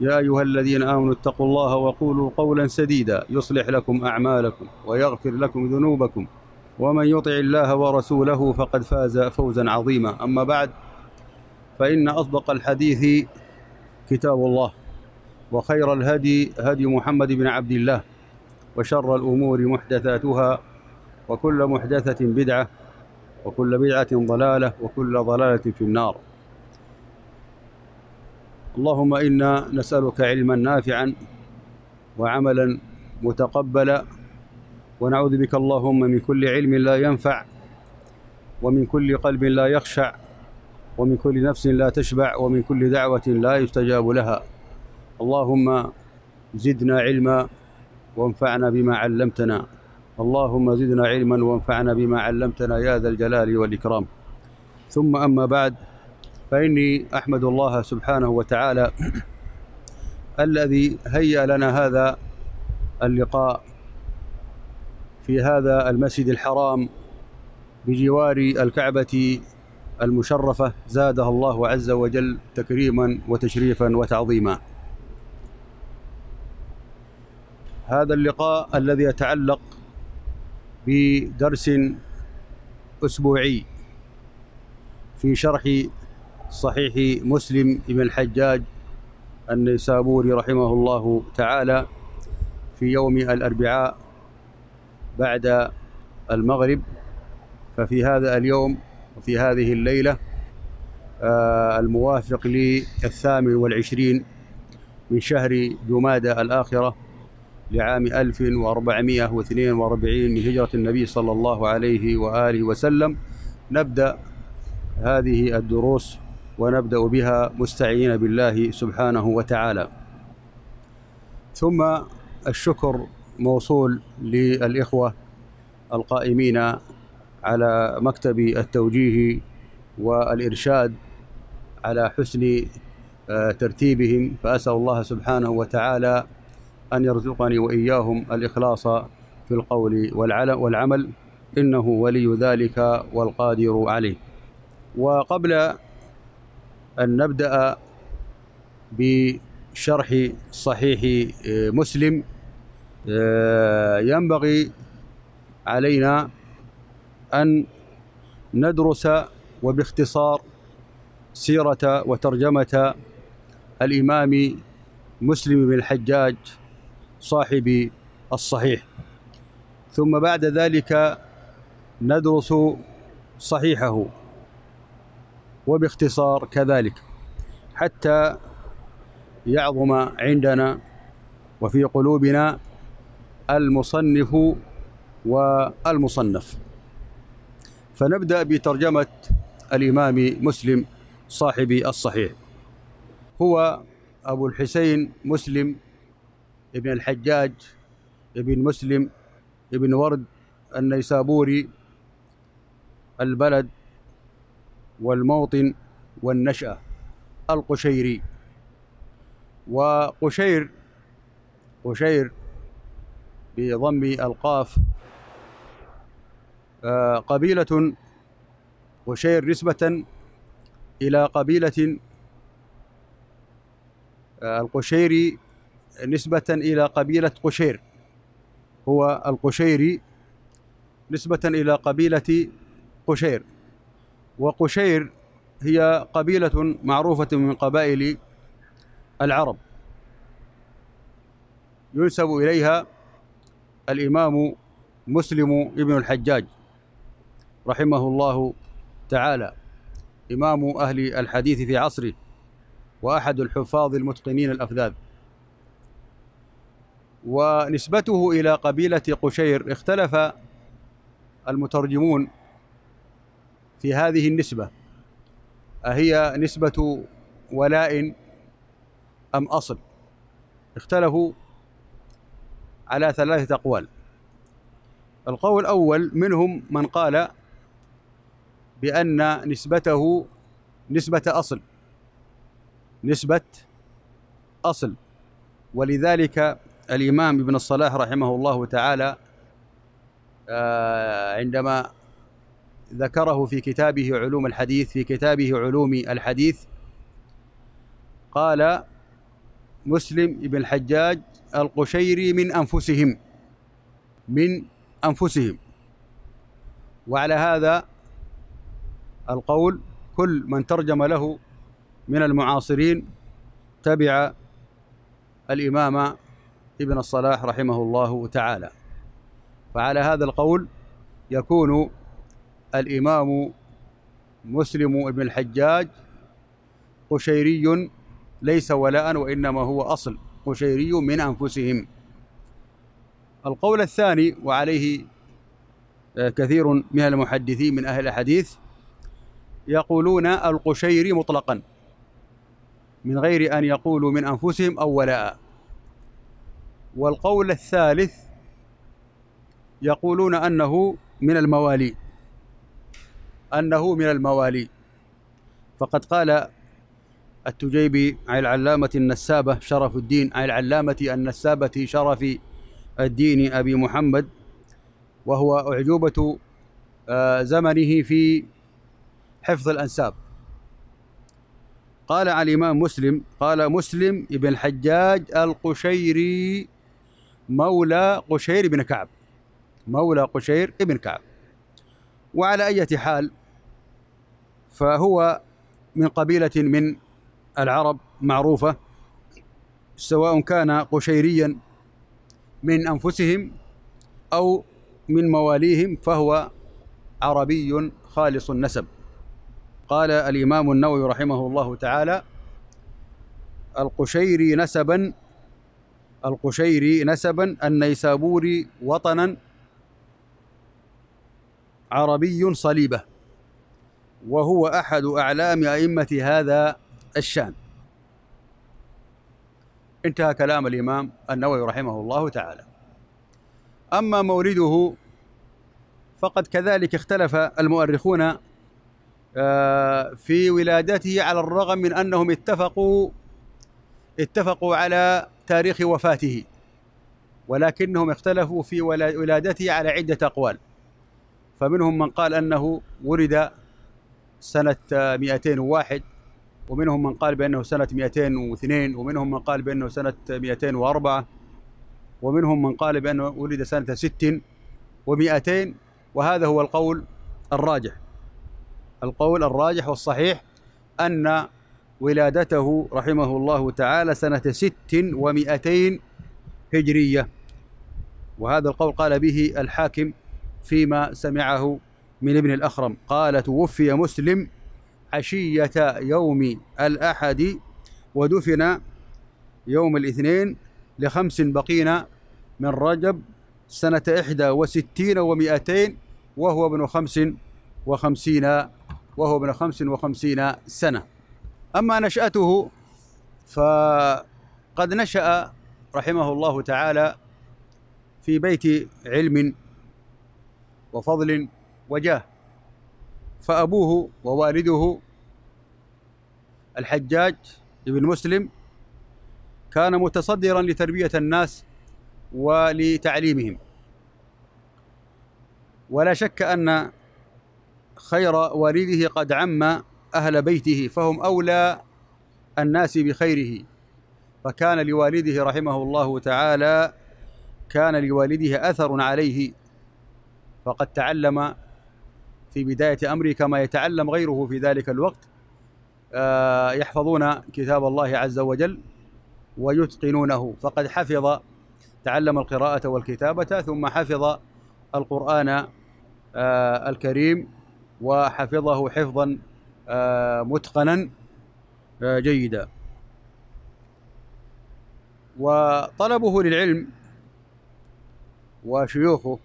يا أيها الذين آمنوا اتقوا الله وقولوا قولا سديدا يصلح لكم أعمالكم ويغفر لكم ذنوبكم ومن يطع الله ورسوله فقد فاز فوزا عظيما أما بعد فإن أصدق الحديث كتاب الله وخير الهدي هدي محمد بن عبد الله وشر الأمور محدثاتها وكل محدثة بدعة وكل بدعة ضلالة وكل ضلالة في النار اللهم إنا نسألك علما نافعا وعملا متقبلا ونعوذ بك اللهم من كل علم لا ينفع ومن كل قلب لا يخشع ومن كل نفس لا تشبع ومن كل دعوة لا يستجاب لها اللهم زدنا علما وانفعنا بما علمتنا اللهم زدنا علما وانفعنا بما علمتنا يا ذا الجلال والإكرام ثم أما بعد فإني أحمد الله سبحانه وتعالى الذي هيأ لنا هذا اللقاء في هذا المسجد الحرام بجوار الكعبة المشرفة زادها الله عز وجل تكريما وتشريفا وتعظيما هذا اللقاء الذي يتعلق بدرس أسبوعي في شرح صحيح مسلم بن الحجاج النيسابوري رحمه الله تعالى في يوم الأربعاء بعد المغرب ففي هذا اليوم وفي هذه الليلة آه، الموافق للثامن والعشرين من شهر جمادى الآخرة لعام 1442 هجرة النبي صلى الله عليه وآله وسلم نبدأ هذه الدروس ونبدأ بها مستعينين بالله سبحانه وتعالى ثم الشكر موصول للإخوة القائمين على مكتب التوجيه والإرشاد على حسن آه، ترتيبهم فأسأل الله سبحانه وتعالى أن يرزقني وإياهم الإخلاص في القول والعمل إنه ولي ذلك والقادر عليه وقبل أن نبدأ بشرح صحيح مسلم آه، ينبغي علينا أن ندرس وباختصار سيرة وترجمة الإمام مسلم بن الحجاج صاحب الصحيح ثم بعد ذلك ندرس صحيحه وباختصار كذلك حتى يعظم عندنا وفي قلوبنا المصنف والمصنف فنبدأ بترجمة الإمام مسلم صاحب الصحيح هو أبو الحسين مسلم ابن الحجاج ابن مسلم ابن ورد النيسابوري البلد والموطن والنشأة القشيري وقشير قشير بضم القاف آه، قبيلة قشير نسبة إلى قبيلة آه، القشيري نسبة إلى قبيلة قشير هو القشيري نسبة إلى قبيلة قشير وقشير هي قبيلة معروفة من قبائل العرب ينسب إليها الإمام مسلم ابن الحجاج رحمه الله تعالى إمام أهل الحديث في عصره وأحد الحفاظ المتقنين الأفذاذ ونسبته إلى قبيلة قشير اختلف المترجمون في هذه النسبة أهي نسبة ولاء أم أصل اختلفوا على ثلاثة أقوال القول الأول منهم من قال بأن نسبته نسبة أصل نسبة أصل ولذلك الإمام ابن الصلاح رحمه الله تعالى آه، عندما ذكره في كتابه علوم الحديث في كتابه علوم الحديث قال مسلم بن الحجاج القشيري من أنفسهم من أنفسهم وعلى هذا القول كل من ترجم له من المعاصرين تبع الإمام ابن الصلاح رحمه الله تعالى فعلى هذا القول يكون الإمام مسلم بن الحجاج قشيري ليس ولاء وإنما هو أصل قشيري من أنفسهم القول الثاني وعليه آه، كثير من المحدثين من أهل الحديث يقولون القشيري مطلقا من غير أن يقولوا من أنفسهم أو ولاء والقول الثالث يقولون أنه من الموالي أنه من الموالي فقد قال التجيبي عن العلامة النسابة شرف الدين عن العلامة النسابة شرف الدين أبي محمد وهو أعجوبة آه، زمنه في حفظ الأنساب قال عن الإمام مسلم قال مسلم بن الحجاج القشيري مولى قشير بن كعب مولى قشير بن كعب وعلى أي حال فهو من قبيلة من العرب معروفة سواء كان قشيريا من أنفسهم أو من مواليهم فهو عربي خالص النسب قال الإمام النووي رحمه الله تعالى القشيري نسبا القشيري نسبا النيسابوري وطنا عربي صليبه وهو أحد أعلام أئمة هذا الشأن انتهى كلام الإمام النووي رحمه الله تعالى أما مورده فقد كذلك اختلف المؤرخون آه، في ولادته على الرغم من أنهم اتفقوا اتفقوا على تاريخ وفاته ولكنهم اختلفوا في ولادته على عدة أقوال فمنهم من قال أنه ولد سنة 201 ومنهم من قال بأنه سنة 202 ومنهم من قال بأنه سنة 204 ومنهم من قال بأنه ولد سنة 6 و200 وهذا هو القول الراجح القول الراجح والصحيح أن ولادته رحمه الله تعالى سنة 6 و200 هجرية وهذا القول قال به الحاكم فيما سمعه من ابن الأخرم قال توفي مسلم عشية يوم الأحد ودفن يوم الاثنين لخمس بقين من رجب سنة إحدى وستين ومئتين وهو ابن خمس وخمسين وهو ابن خمس وخمسين سنة أما نشأته فقد نشأ رحمه الله تعالى في بيت علم وفضل وجاه فأبوه ووالده الحجاج بن مسلم كان متصدرا لتربية الناس ولتعليمهم ولا شك أن خير والده قد عم أهل بيته فهم أولى الناس بخيره فكان لوالده رحمه الله تعالى كان لوالده أثر عليه فقد تعلم في بداية أمره كما يتعلم غيره في ذلك الوقت آه، يحفظون كتاب الله عز وجل ويتقنونه فقد حفظ تعلم القراءة والكتابة ثم حفظ القرآن آه، الكريم وحفظه حفظا آه، متقنا جيدا وطلبه للعلم وشيوخه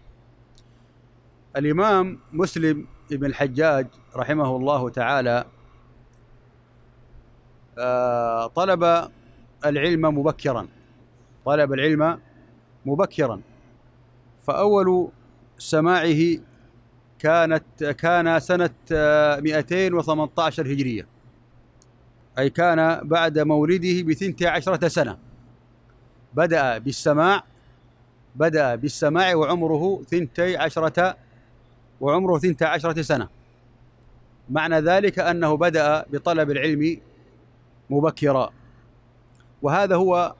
الإمام مسلم ابن الحجاج رحمه الله تعالى آه، طلب العلم مبكرا طلب العلم مبكرا فأول سماعه كانت كان سنة 218 آه، هجرية أي كان بعد مولده بثنتي عشرة سنة بدأ بالسماع بدأ بالسماع وعمره ثنتي عشرة وعمره 12 سنة معنى ذلك أنه بدأ بطلب العلم مبكرا وهذا هو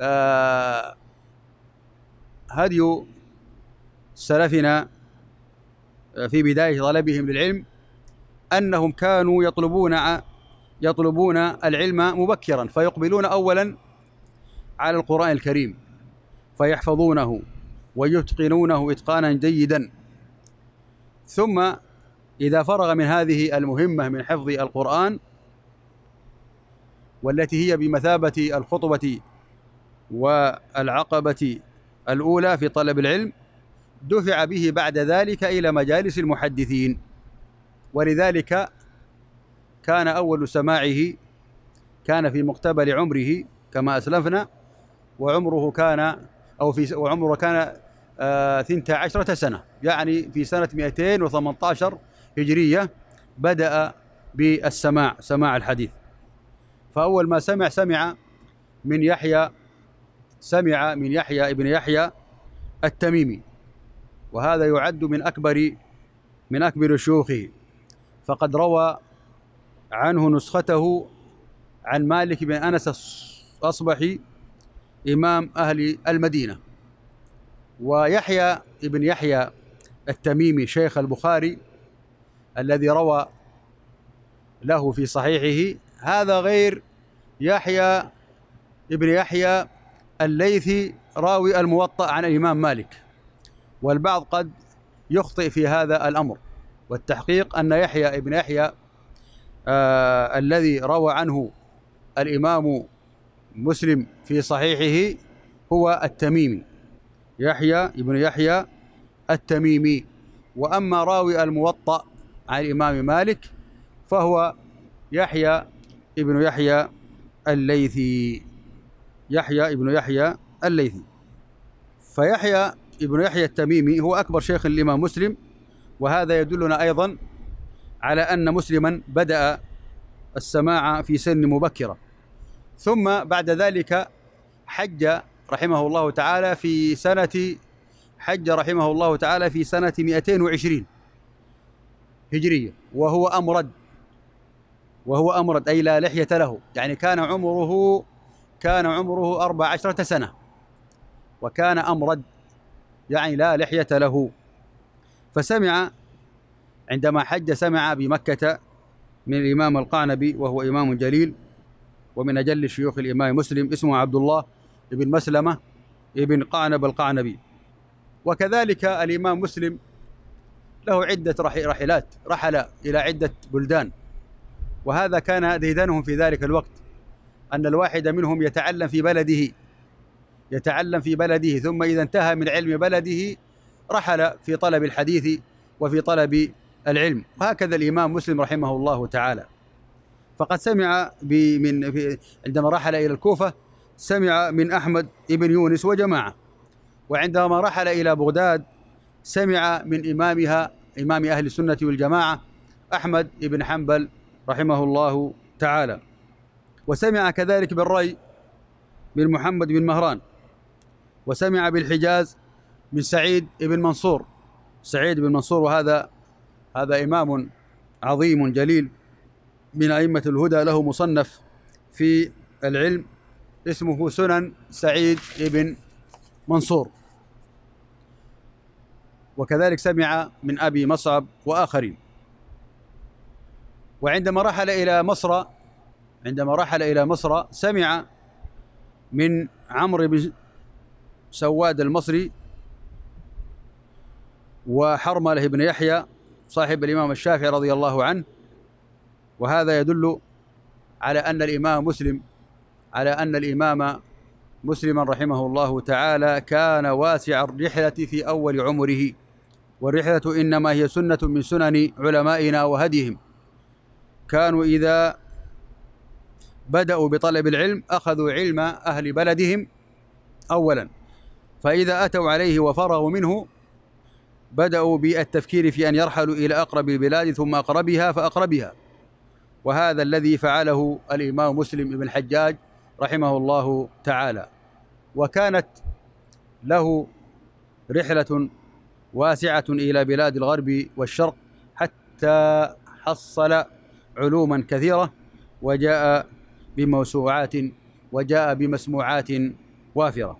آه هدي سلفنا آه، في بداية طلبهم للعلم أنهم كانوا يطلبون يطلبون العلم مبكرا فيقبلون أولا على القرآن الكريم فيحفظونه ويتقنونه إتقانا جيدا ثم إذا فرغ من هذه المهمة من حفظ القرآن والتي هي بمثابة الخطوة والعقبة الأولى في طلب العلم دفع به بعد ذلك إلى مجالس المحدثين ولذلك كان أول سماعه كان في مقتبل عمره كما أسلفنا وعمره كان أو في وعمره كان آه، ثنتا عشرة سنة يعني في سنة 218 هجرية بدأ بالسماع سماع الحديث فأول ما سمع سمع من يحيى سمع من يحيى ابن يحيى التميمي وهذا يعد من أكبر من أكبر شيوخه فقد روى عنه نسخته عن مالك بن أنس الأصبحي إمام أهل المدينة ويحيى ابن يحيى التميمي شيخ البخاري الذي روى له في صحيحه هذا غير يحيى ابن يحيى الليثي راوي الموطأ عن الإمام مالك والبعض قد يخطئ في هذا الأمر والتحقيق أن يحيى ابن يحيى آه الذي روى عنه الإمام مسلم في صحيحه هو التميمي يحيى ابن يحيى التميمي وأما راوي الموطأ عن الإمام مالك فهو يحيى ابن يحيى الليثي يحيى ابن يحيى الليثي فيحيى ابن يحيى التميمي هو أكبر شيخ للإمام مسلم وهذا يدلنا أيضا على أن مسلما بدأ السماع في سن مبكرة ثم بعد ذلك حج رحمه الله تعالى في سنة حج رحمه الله تعالى في سنة 220 هجرية وهو أمرد وهو أمرد أي لا لحية له يعني كان عمره كان عمره أربع عشرة سنة وكان أمرد يعني لا لحية له فسمع عندما حج سمع بمكة من الإمام القعنبي وهو إمام جليل ومن أجل شيوخ الإمام مسلم اسمه عبد الله بن مسلمة بن قعنب القعنبي وكذلك الإمام مسلم له عدة رحلات رحل إلى عدة بلدان وهذا كان ديدنهم في ذلك الوقت أن الواحد منهم يتعلم في بلده يتعلم في بلده ثم إذا انتهى من علم بلده رحل في طلب الحديث وفي طلب العلم وهكذا الإمام مسلم رحمه الله تعالى فقد سمع من عندما رحل إلى الكوفة سمع من أحمد بن يونس وجماعة وعندما رحل إلى بغداد سمع من إمامها إمام أهل السنة والجماعة أحمد بن حنبل رحمه الله تعالى وسمع كذلك بالري من محمد بن مهران وسمع بالحجاز من سعيد بن منصور سعيد بن منصور وهذا هذا إمام عظيم جليل من أئمة الهدى له مصنف في العلم اسمه سنن سعيد بن منصور وكذلك سمع من أبي مصعب وآخرين وعندما رحل إلى مصر عندما رحل إلى مصر سمع من عمرو بن سواد المصري وحرمله بن يحيى صاحب الإمام الشافعي رضي الله عنه وهذا يدل على أن الإمام مسلم على أن الإمام مسلما رحمه الله تعالى كان واسع الرحلة في أول عمره والرحلة إنما هي سنة من سنن علمائنا وهديهم كانوا إذا بدأوا بطلب العلم أخذوا علم أهل بلدهم أولا فإذا أتوا عليه وفرغوا منه بدأوا بالتفكير في أن يرحلوا إلى أقرب البلاد ثم أقربها فأقربها وهذا الذي فعله الإمام مسلم بن الحجاج رحمه الله تعالى وكانت له رحلة واسعة إلى بلاد الغرب والشرق حتى حصل علوما كثيرة وجاء بموسوعات وجاء بمسموعات وافرة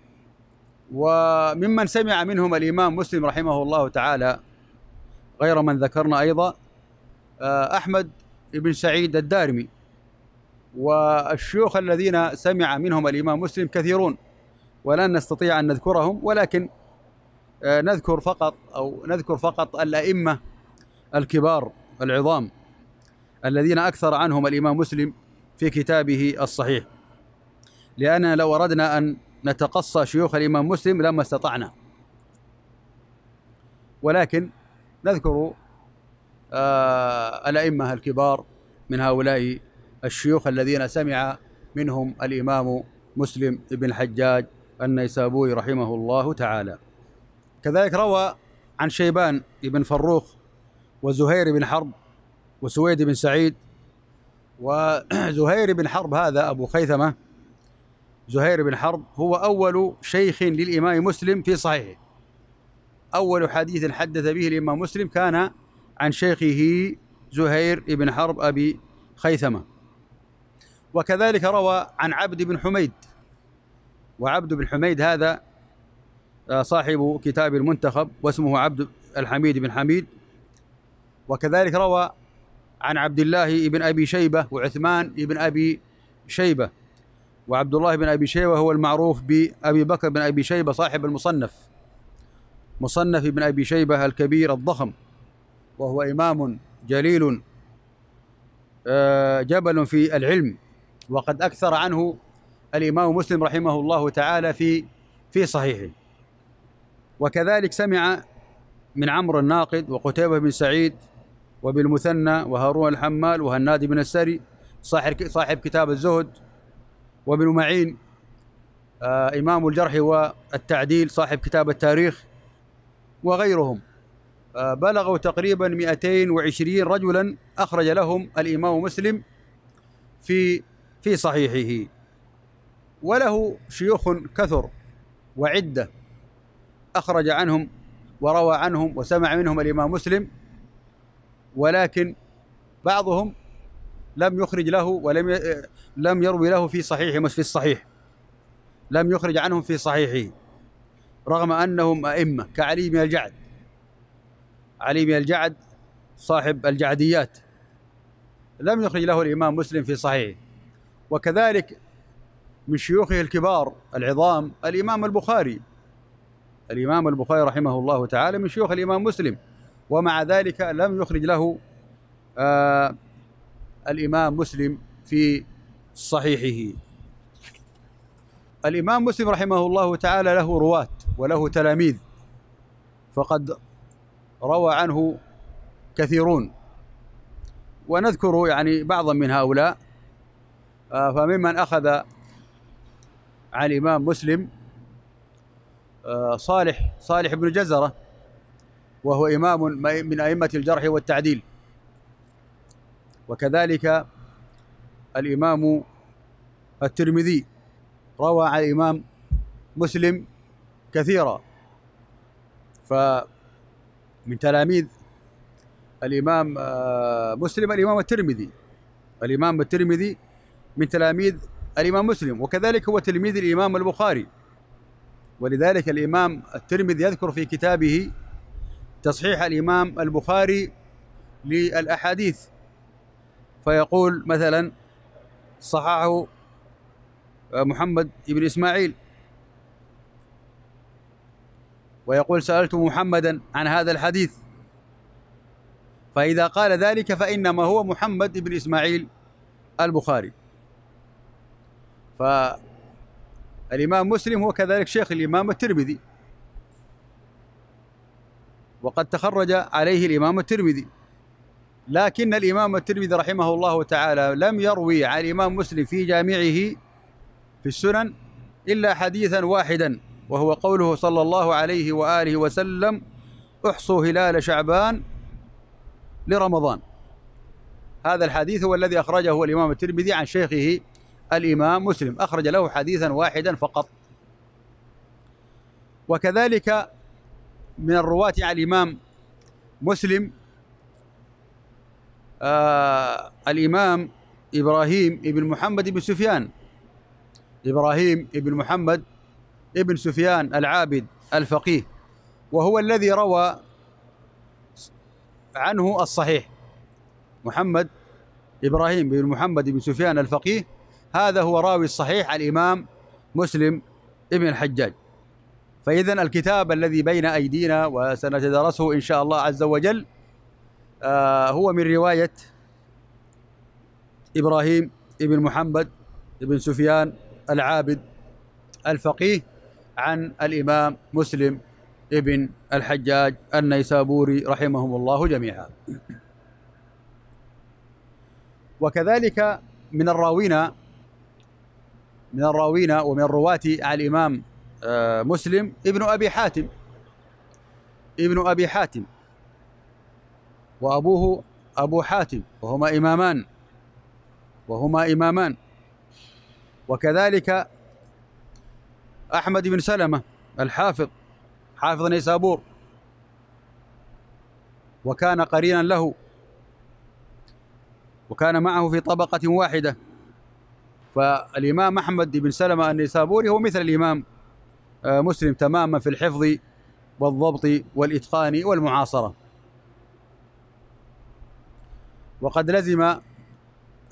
وممن سمع منهم الإمام مسلم رحمه الله تعالى غير من ذكرنا أيضا آه، أحمد بن سعيد الدارمي والشيوخ الذين سمع منهم الإمام مسلم كثيرون ولن نستطيع أن نذكرهم ولكن آه، نذكر فقط أو نذكر فقط الأئمة الكبار العظام الذين أكثر عنهم الإمام مسلم في كتابه الصحيح لأننا لو أردنا أن نتقصى شيوخ الإمام مسلم لما استطعنا ولكن نذكر آه الأئمة الكبار من هؤلاء الشيوخ الذين سمع منهم الإمام مسلم بن الحجاج النيسابوري رحمه الله تعالى كذلك روى عن شيبان بن فروخ وزهير بن حرب وسويد بن سعيد وزهير بن حرب هذا أبو خيثمة زهير بن حرب هو أول شيخ للإمام مسلم في صحيحه أول حديث حدث به الإمام مسلم كان عن شيخه زهير بن حرب أبي خيثمة وكذلك روى عن عبد بن حميد وعبد بن حميد هذا آه، صاحب كتاب المنتخب واسمه عبد الحميد بن حميد وكذلك روى عن عبد الله بن أبي شيبة وعثمان بن أبي شيبة وعبد الله بن أبي شيبة هو المعروف بأبي بكر بن أبي شيبة صاحب المصنف مصنف بن أبي شيبة الكبير الضخم وهو إمام جليل آه، جبل في العلم وقد أكثر عنه الإمام مسلم رحمه الله تعالى في في صحيحه وكذلك سمع من عمرو الناقد وقتيبة بن سعيد وبالمثنى وهارون الحمال وهنادي بن السري صاحب كتاب الزهد وابن معين آه إمام الجرح والتعديل صاحب كتاب التاريخ وغيرهم آه بلغوا تقريبا 220 رجلا أخرج لهم الإمام مسلم في في صحيحه وله شيوخ كثر وعده أخرج عنهم وروى عنهم وسمع منهم الإمام مسلم ولكن بعضهم لم يخرج له ولم لم يروي له في صحيحه في الصحيح لم يخرج عنهم في صحيحه رغم أنهم أئمة كعلي بن الجعد علي بن الجعد صاحب الجعديات لم يخرج له الإمام مسلم في صحيحه وكذلك من شيوخه الكبار العظام الإمام البخاري الإمام البخاري رحمه الله تعالى من شيوخ الإمام مسلم ومع ذلك لم يخرج له آه الإمام مسلم في صحيحه الإمام مسلم رحمه الله تعالى له رواة وله تلاميذ فقد روى عنه كثيرون ونذكر يعني بعضا من هؤلاء آه فممن أخذ عن الإمام مسلم آه، صالح صالح بن جزرة وهو إمام من أئمة الجرح والتعديل وكذلك الإمام الترمذي روى عن الإمام مسلم كثيرا فمن تلاميذ الإمام آه، مسلم الإمام الترمذي الإمام الترمذي من تلاميذ الإمام مسلم وكذلك هو تلميذ الإمام البخاري ولذلك الإمام الترمذي يذكر في كتابه تصحيح الإمام البخاري للأحاديث فيقول مثلا صححه محمد بن إسماعيل ويقول سألت محمدا عن هذا الحديث فإذا قال ذلك فإنما هو محمد بن إسماعيل البخاري ف الإمام مسلم هو كذلك شيخ الإمام الترمذي وقد تخرج عليه الإمام الترمذي لكن الإمام الترمذي رحمه الله تعالى لم يروي عن الإمام مسلم في جامعه في السنن إلا حديثا واحدا وهو قوله صلى الله عليه وآله وسلم احصوا هلال شعبان لرمضان هذا الحديث هو الذي أخرجه الإمام الترمذي عن شيخه الإمام مسلم أخرج له حديثا واحدا فقط وكذلك من الرواة على الإمام مسلم آه الإمام إبراهيم ابن محمد بن سفيان إبراهيم ابن محمد ابن سفيان العابد الفقيه وهو الذي روى عنه الصحيح محمد إبراهيم بن محمد بن سفيان الفقيه هذا هو راوي الصحيح الإمام مسلم ابن الحجاج فإذا الكتاب الذي بين أيدينا وسنتدرسه إن شاء الله عز وجل آه، هو من رواية إبراهيم ابن محمد ابن سفيان العابد الفقيه عن الإمام مسلم ابن الحجاج النيسابوري رحمهم الله جميعا وكذلك من الراوين من الراوين ومن الرواة على الإمام آه، مسلم ابن أبي حاتم ابن أبي حاتم وأبوه أبو حاتم وهما إمامان وهما إمامان وكذلك أحمد بن سلمة الحافظ حافظ نيسابور وكان قرينا له وكان معه في طبقة واحدة فالإمام أحمد بن سلمة النيسابوري هو مثل الإمام آه، مسلم تماما في الحفظ والضبط والإتقان والمعاصرة وقد لزم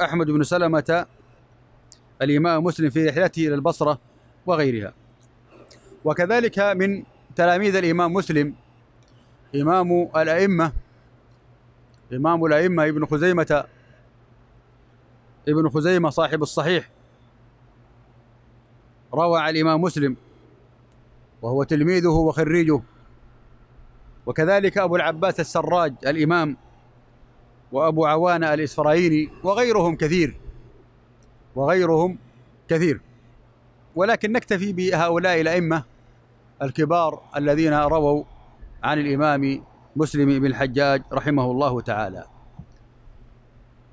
أحمد بن سلمة الإمام مسلم في رحلته إلى البصرة وغيرها وكذلك من تلاميذ الإمام مسلم إمام الأئمة إمام الأئمة ابن خزيمة ابن خزيمة صاحب الصحيح روى عن الإمام مسلم وهو تلميذه وخريجه وكذلك أبو العباس السراج الإمام وأبو عوانة الإسفرايني وغيرهم كثير وغيرهم كثير ولكن نكتفي بهؤلاء الأئمة الكبار الذين رووا عن الإمام مسلم بن الحجاج رحمه الله تعالى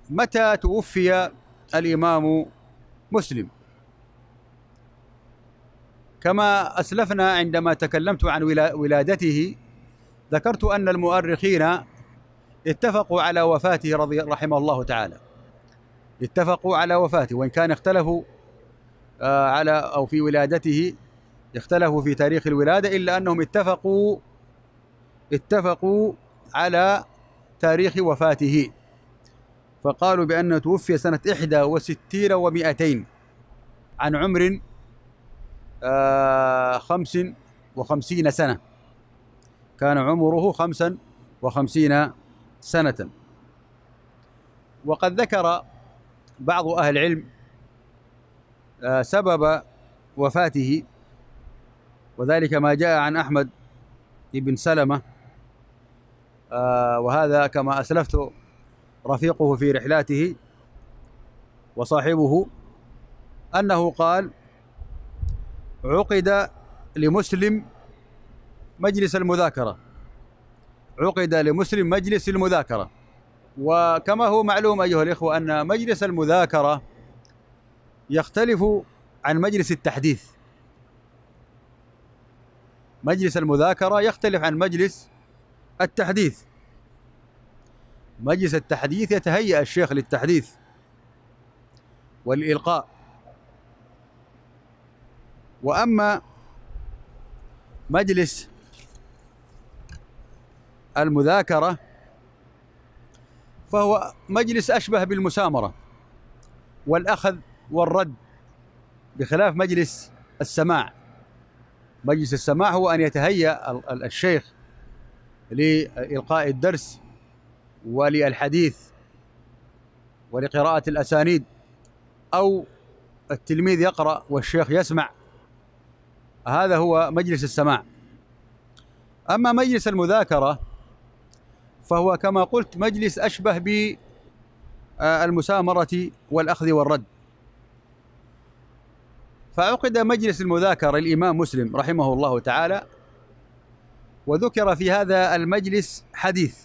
متى توفي الإمام مسلم كما أسلفنا عندما تكلمت عن ولادته ذكرت أن المؤرخين اتفقوا على وفاته رضي رحمه الله تعالى اتفقوا على وفاته وإن كان اختلفوا آه، على أو في ولادته اختلفوا في تاريخ الولادة إلا أنهم اتفقوا اتفقوا على تاريخ وفاته فقالوا بأنه توفي سنة 61 و200 عن عمر آه خمس وخمسين سنة كان عمره خمسا وخمسين سنة وقد ذكر بعض أهل العلم آه سبب وفاته وذلك ما جاء عن أحمد بن سلمة آه وهذا كما أسلفت رفيقه في رحلاته وصاحبه أنه قال عقد لمسلم مجلس المذاكرة عقد لمسلم مجلس المذاكرة وكما هو معلوم أيها الإخوة أن مجلس المذاكرة يختلف عن مجلس التحديث مجلس المذاكرة يختلف عن مجلس التحديث مجلس التحديث يتهيأ الشيخ للتحديث والإلقاء وأما مجلس المذاكرة فهو مجلس أشبه بالمسامرة والأخذ والرد بخلاف مجلس السماع مجلس السماع هو أن يتهيأ الشيخ لإلقاء الدرس وللحديث ولقراءة الأسانيد أو التلميذ يقرأ والشيخ يسمع هذا هو مجلس السماع أما مجلس المذاكرة فهو كما قلت مجلس أشبه بالمسامرة والأخذ والرد فعقد مجلس المذاكرة الإمام مسلم رحمه الله تعالى وذكر في هذا المجلس حديث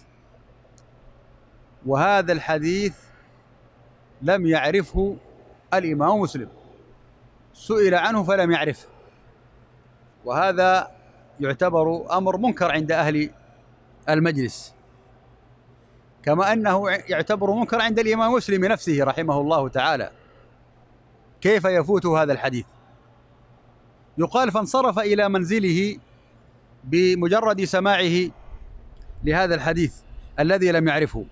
وهذا الحديث لم يعرفه الإمام مسلم سئل عنه فلم يعرفه وهذا يعتبر أمر منكر عند أهل المجلس كما أنه يعتبر منكر عند الإمام مسلم نفسه رحمه الله تعالى كيف يفوت هذا الحديث يقال فانصرف إلى منزله بمجرد سماعه لهذا الحديث الذي لم يعرفه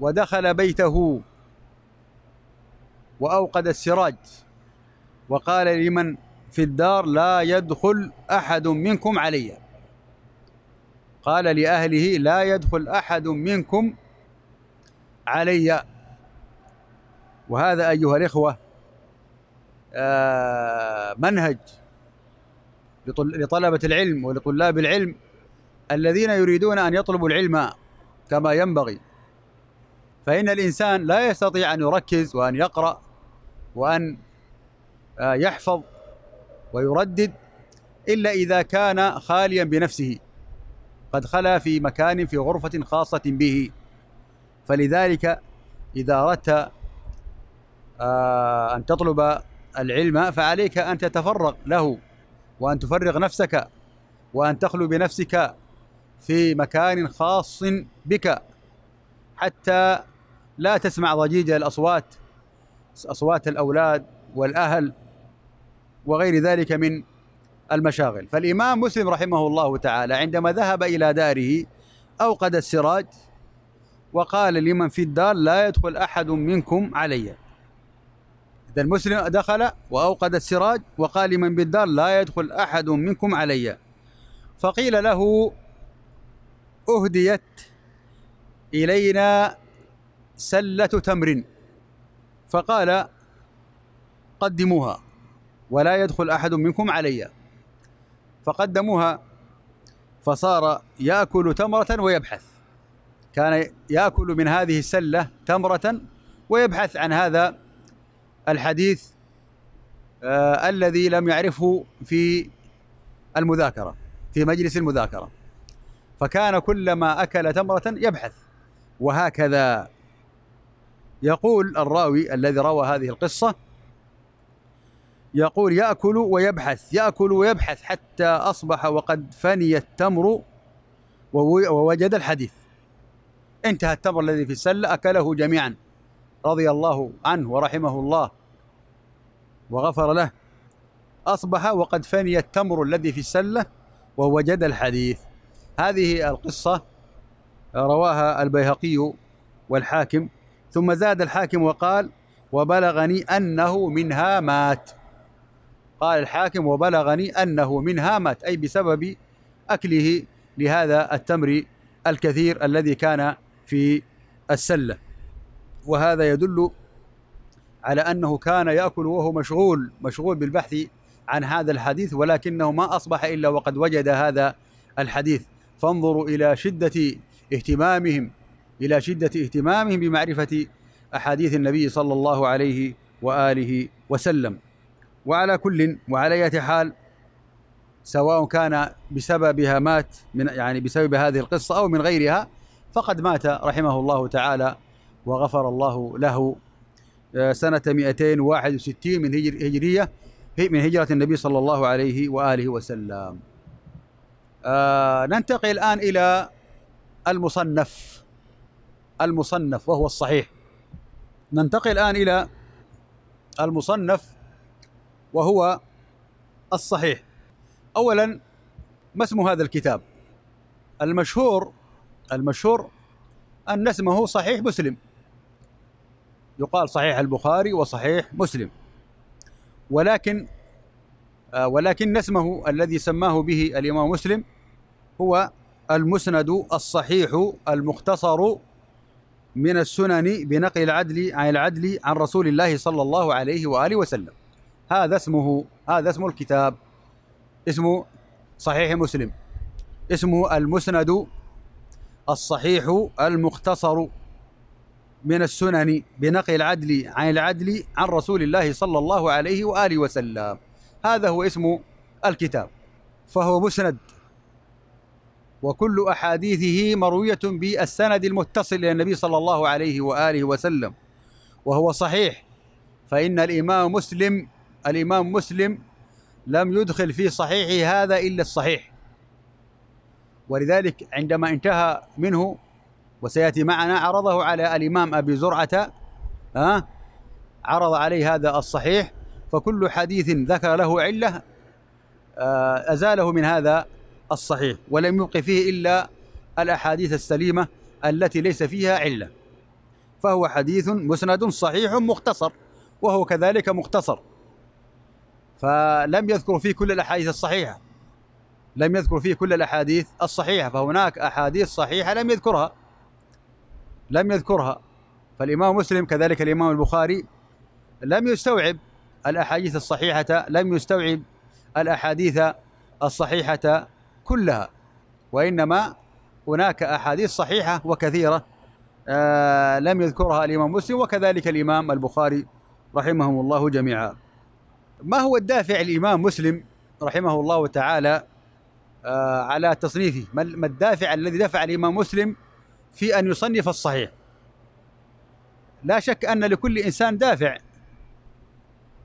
ودخل بيته وأوقد السراج وقال لمن في الدار لا يدخل أحد منكم علي قال لأهله لا يدخل أحد منكم علي وهذا أيها الإخوة آه، منهج لطلبة العلم ولطلاب العلم الذين يريدون أن يطلبوا العلم كما ينبغي فإن الإنسان لا يستطيع أن يركز وأن يقرأ وأن آه، يحفظ ويردد إلا إذا كان خاليا بنفسه قد خلا في مكان في غرفة خاصة به فلذلك إذا أردت آه، أن تطلب العلم فعليك أن تتفرغ له وأن تفرغ نفسك وأن تخلو بنفسك في مكان خاص بك حتى لا تسمع ضجيج الأصوات أصوات الأولاد والأهل وغير ذلك من المشاغل فالإمام مسلم رحمه الله تعالى عندما ذهب إلى داره أوقد السراج وقال لمن في الدار لا يدخل أحد منكم علي إذا المسلم دخل وأوقد السراج وقال لمن بالدار لا يدخل أحد منكم علي فقيل له أهديت إلينا سلة تمر فقال قدموها ولا يدخل أحد منكم علي فقدموها فصار يأكل تمرة ويبحث كان يأكل من هذه السلة تمرة ويبحث عن هذا الحديث آه الذي لم يعرفه في المذاكرة في مجلس المذاكرة فكان كلما أكل تمرة يبحث وهكذا يقول الراوي الذي روى هذه القصة يقول يأكل ويبحث يأكل ويبحث حتى أصبح وقد فني التمر ووجد الحديث انتهى التمر الذي في السلة أكله جميعا رضي الله عنه ورحمه الله وغفر له أصبح وقد فني التمر الذي في السلة ووجد الحديث هذه القصة رواها البيهقي والحاكم ثم زاد الحاكم وقال وبلغني أنه منها مات قال الحاكم وبلغني أنه منها مات أي بسبب أكله لهذا التمر الكثير الذي كان في السلة وهذا يدل على أنه كان يأكل وهو مشغول مشغول بالبحث عن هذا الحديث ولكنه ما أصبح إلا وقد وجد هذا الحديث فانظروا إلى شدة اهتمامهم إلى شدة اهتمامهم بمعرفة أحاديث النبي صلى الله عليه وآله وسلم وعلى كل وعلى أية حال سواء كان بسببها مات من يعني بسبب هذه القصة أو من غيرها فقد مات رحمه الله تعالى وغفر الله له آه، سنة 261 من هجرية من هجرة النبي صلى الله عليه وآله وسلم آه ننتقل الآن إلى المصنف المصنف وهو الصحيح ننتقل الآن إلى المصنف وهو الصحيح أولا ما اسم هذا الكتاب المشهور المشهور أن اسمه صحيح مسلم يقال صحيح البخاري وصحيح مسلم ولكن آه، ولكن اسمه الذي سماه به الإمام مسلم هو المسند الصحيح المختصر من السنن بنقل العدل عن العدل عن رسول الله صلى الله عليه وآله وسلم هذا اسمه هذا اسم الكتاب اسمه صحيح مسلم اسمه المسند الصحيح المختصر من السنن بنقل العدل عن العدل عن رسول الله صلى الله عليه وآله وسلم هذا هو اسم الكتاب فهو مسند وكل أحاديثه مروية بالسند المتصل إلى النبي صلى الله عليه وآله وسلم وهو صحيح فإن الإمام مسلم الإمام مسلم لم يدخل في صحيحه هذا إلا الصحيح ولذلك عندما انتهى منه وسيأتي معنا عرضه على الإمام أبي زرعة عرض عليه هذا الصحيح فكل حديث ذكر له علة آه، أزاله من هذا الصحيح ولم يبق فيه إلا الأحاديث السليمة التي ليس فيها علة فهو حديث مسند صحيح مختصر وهو كذلك مختصر فلم يذكر فيه كل الأحاديث الصحيحة لم يذكر فيه كل الأحاديث الصحيحة فهناك أحاديث صحيحة لم يذكرها لم يذكرها فالإمام مسلم كذلك الإمام البخاري لم يستوعب الأحاديث الصحيحة لم يستوعب الأحاديث الصحيحة كلها وإنما هناك أحاديث صحيحة وكثيرة آه لم يذكرها الإمام مسلم وكذلك الإمام البخاري رحمهم الله جميعا ما هو الدافع الإمام مسلم رحمه الله تعالى آه على تصنيفه ما الدافع الذي دفع الإمام مسلم في أن يصنف الصحيح لا شك أن لكل إنسان دافع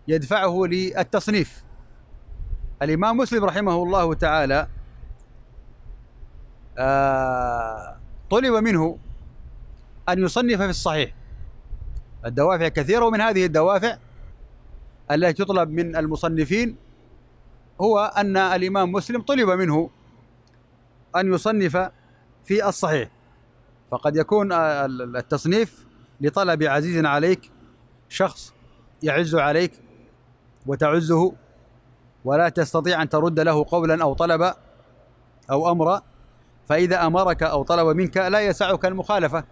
يدفعه للتصنيف الإمام مسلم رحمه الله تعالى آه، طلب منه أن يصنف في الصحيح الدوافع كثيرة ومن هذه الدوافع التي تطلب من المصنفين هو أن الإمام مسلم طلب منه أن يصنف في الصحيح فقد يكون آه، التصنيف لطلب عزيز عليك شخص يعز عليك وتعزه ولا تستطيع أن ترد له قولا أو طلبا أو أمرا فإذا أمرك أو طلب منك لا يسعك المخالفة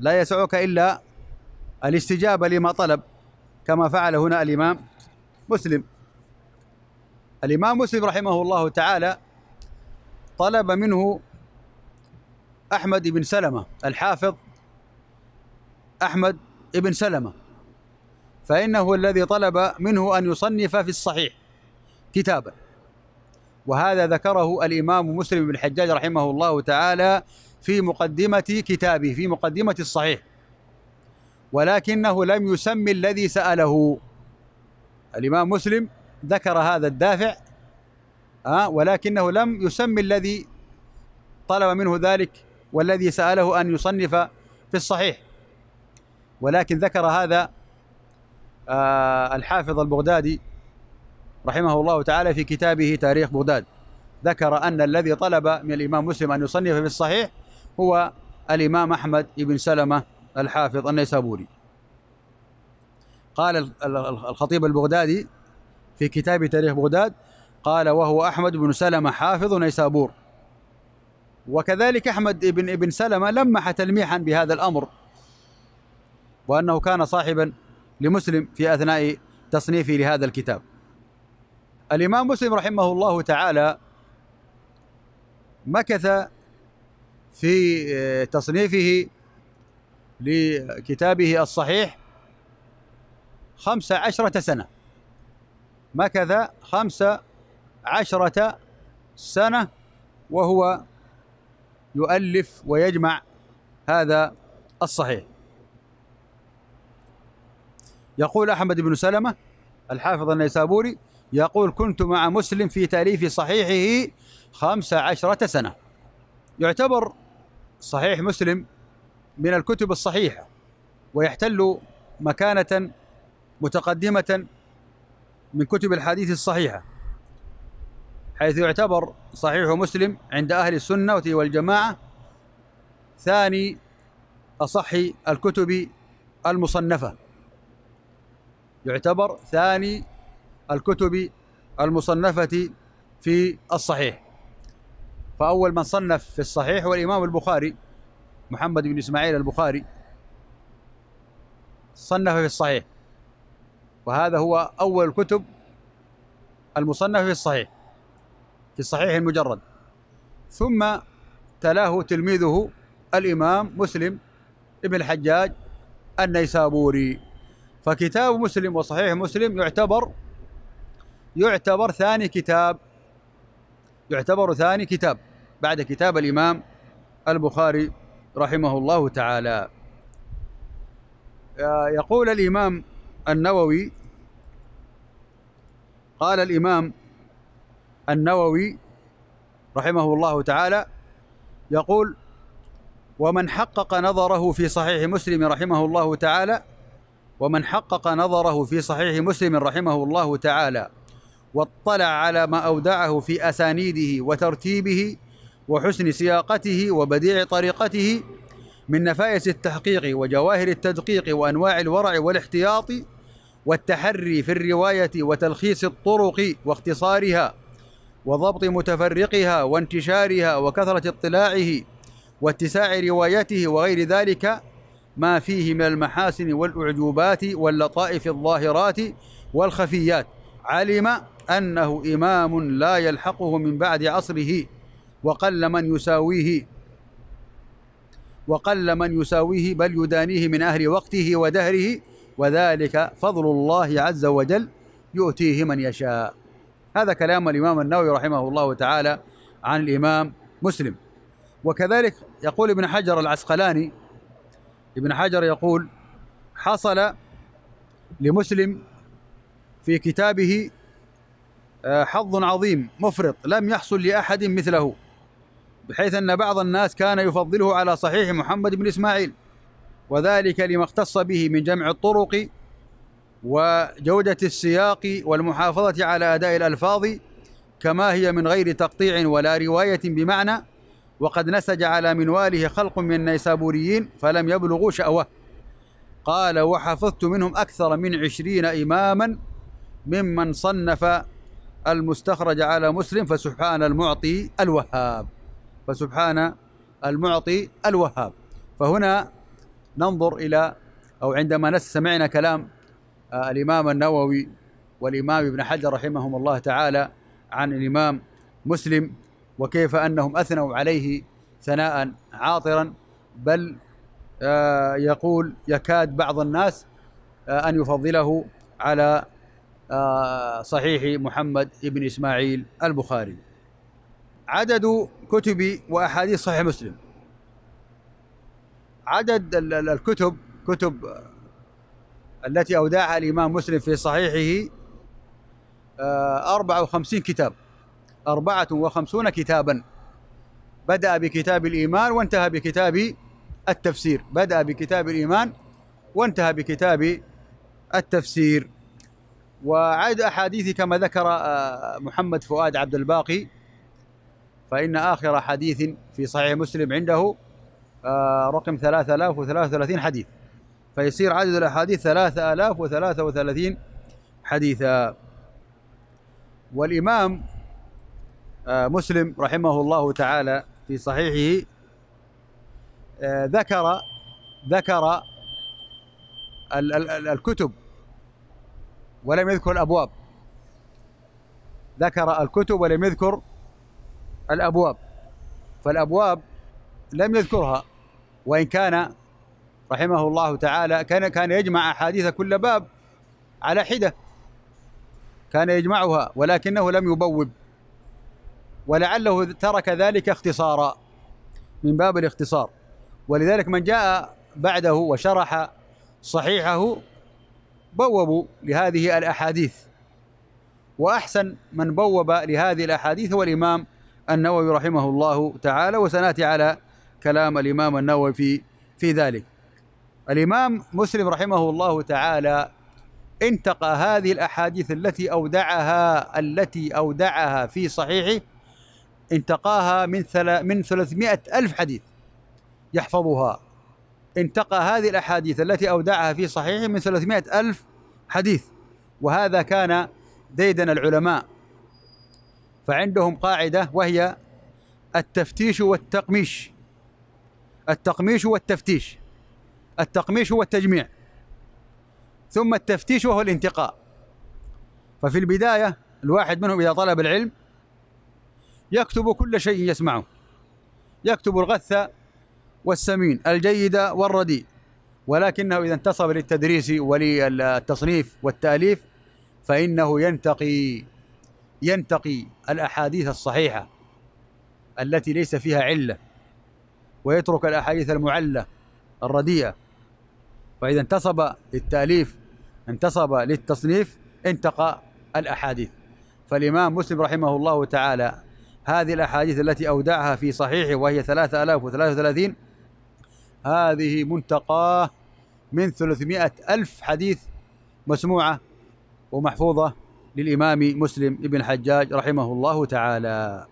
لا يسعك إلا الاستجابة لما طلب كما فعل هنا الإمام مسلم الإمام مسلم رحمه الله تعالى طلب منه أحمد بن سلمة الحافظ أحمد بن سلمة فإنه الذي طلب منه أن يصنف في الصحيح كتابا وهذا ذكره الإمام مسلم بن الحجاج رحمه الله تعالى في مقدمة كتابه في مقدمة الصحيح ولكنه لم يسمي الذي سأله الإمام مسلم ذكر هذا الدافع آه، ولكنه لم يسمي الذي طلب منه ذلك والذي سأله أن يصنف في الصحيح ولكن ذكر هذا آه، الحافظ البغدادي رحمه الله تعالى في كتابه تاريخ بغداد ذكر أن الذي طلب من الإمام مسلم أن يصنف في الصحيح هو الإمام أحمد بن سلمة الحافظ النيسابوري قال الخطيب البغدادي في كتاب تاريخ بغداد قال وهو أحمد بن سلمة حافظ نيسابور وكذلك أحمد بن ابن سلمة لمح تلميحا بهذا الأمر وأنه كان صاحبا لمسلم في أثناء تصنيفه لهذا الكتاب الإمام مسلم رحمه الله تعالى مكث في آه، تصنيفه لكتابه الصحيح خمس عشرة سنة مكث خمس عشرة سنة وهو يؤلف ويجمع هذا الصحيح يقول أحمد بن سلمة الحافظ النيسابوري يقول كنت مع مسلم في تأليف صحيحه خمس عشرة سنة يعتبر صحيح مسلم من الكتب الصحيحة ويحتل مكانة متقدمة من كتب الحديث الصحيحة حيث يعتبر صحيح مسلم عند أهل السنة والجماعة ثاني أصح الكتب المصنفة يعتبر ثاني الكتب المصنفة في الصحيح فأول من صنف في الصحيح هو الإمام البخاري محمد بن إسماعيل البخاري صنف في الصحيح وهذا هو أول الكتب المصنفة في الصحيح في الصحيح المجرد ثم تلاه تلميذه الإمام مسلم ابن الحجاج النيسابوري فكتاب مسلم وصحيح مسلم يعتبر يعتبر ثاني كتاب يعتبر ثاني كتاب بعد كتاب الإمام البخاري رحمه الله تعالى آه، يقول الإمام النووي قال الإمام النووي رحمه الله تعالى يقول ومن حقق نظره في صحيح مسلم رحمه الله تعالى ومن حقق نظره في صحيح مسلم رحمه الله تعالى واطلع على ما أودعه في أسانيده وترتيبه وحسن سياقته وبديع طريقته من نفائس التحقيق وجواهر التدقيق وأنواع الورع والاحتياط والتحري في الرواية وتلخيص الطرق واختصارها وضبط متفرقها وانتشارها وكثرة اطلاعه واتساع روايته وغير ذلك ما فيه من المحاسن والأعجوبات واللطائف الظاهرات والخفيات علم أنه إمام لا يلحقه من بعد عصره وقل من يساويه وقل من يساويه بل يدانيه من أهل وقته ودهره وذلك فضل الله عز وجل يؤتيه من يشاء هذا كلام الإمام النووي رحمه الله تعالى عن الإمام مسلم وكذلك يقول ابن حجر العسقلاني ابن حجر يقول حصل لمسلم في كتابه آه، حظ عظيم مفرط لم يحصل لأحد مثله بحيث أن بعض الناس كان يفضله على صحيح محمد بن إسماعيل وذلك لما اختص به من جمع الطرق وجودة السياق والمحافظة على أداء الألفاظ كما هي من غير تقطيع ولا رواية بمعنى وقد نسج على منواله خلق من النيسابوريين فلم يبلغوا شأوه قال وحفظت منهم أكثر من عشرين إماما ممن صنف المستخرج على مسلم فسبحان المعطي الوهاب فسبحان المعطي الوهاب فهنا ننظر إلى أو عندما سمعنا كلام آه، الإمام النووي والإمام ابن حجر رحمهم الله تعالى عن الإمام مسلم وكيف أنهم أثنوا عليه ثناء عاطرا بل آه، يقول يكاد بعض الناس آه، أن يفضله على آه، صحيح محمد بن إسماعيل البخاري عدد كتب وأحاديث صحيح مسلم عدد الكتب كتب التي أودعها الإمام مسلم في صحيحه 54 آه، كتاب 54 كتابا بدأ بكتاب الإيمان وانتهى بكتاب التفسير بدأ بكتاب الإيمان وانتهى بكتاب التفسير وعدد أحاديث كما ذكر آه، محمد فؤاد عبد الباقي فإن آخر حديث في صحيح مسلم عنده آه، رقم 3033 حديث فيصير عدد الأحاديث 3033 حديثا والإمام آه، مسلم رحمه الله تعالى في صحيحه ذكر ذكر الكتب ولم يذكر الأبواب ذكر الكتب ولم يذكر الأبواب فالأبواب لم يذكرها وإن كان رحمه الله تعالى كان كان يجمع أحاديث كل باب على حدة كان يجمعها ولكنه لم يبوب ولعله ترك ذلك اختصارا من باب الاختصار ولذلك من جاء بعده وشرح صحيحه بوبوا لهذه الأحاديث وأحسن من بوب لهذه الأحاديث هو الإمام النووي رحمه الله تعالى وسنأتي على كلام الإمام النووي في في ذلك الإمام مسلم رحمه الله تعالى انتقى هذه الأحاديث التي أودعها التي أودعها في صحيحه انتقاها من من 300 ألف حديث يحفظها انتقى هذه الأحاديث التي أودعها في صحيحه من 300 ألف حديث وهذا كان ديدن العلماء فعندهم قاعدة وهي التفتيش والتقميش التقميش والتفتيش التقميش هو التجميع ثم التفتيش وهو الانتقاء ففي البداية الواحد منهم إذا طلب العلم يكتب كل شيء يسمعه يكتب الغث والسمين الجيدة والرديء ولكنه إذا انتصب للتدريس وللتصنيف والتأليف فإنه ينتقي ينتقي الأحاديث الصحيحة التي ليس فيها علة ويترك الأحاديث المعلة الرديئة فإذا انتصب للتأليف انتصب للتصنيف انتقى الأحاديث فالإمام مسلم رحمه الله تعالى هذه الأحاديث التي أودعها في صحيحه وهي 3033 هذه منتقاه من 300 ألف حديث مسموعة ومحفوظة للإمام مسلم ابن حجاج رحمه الله تعالى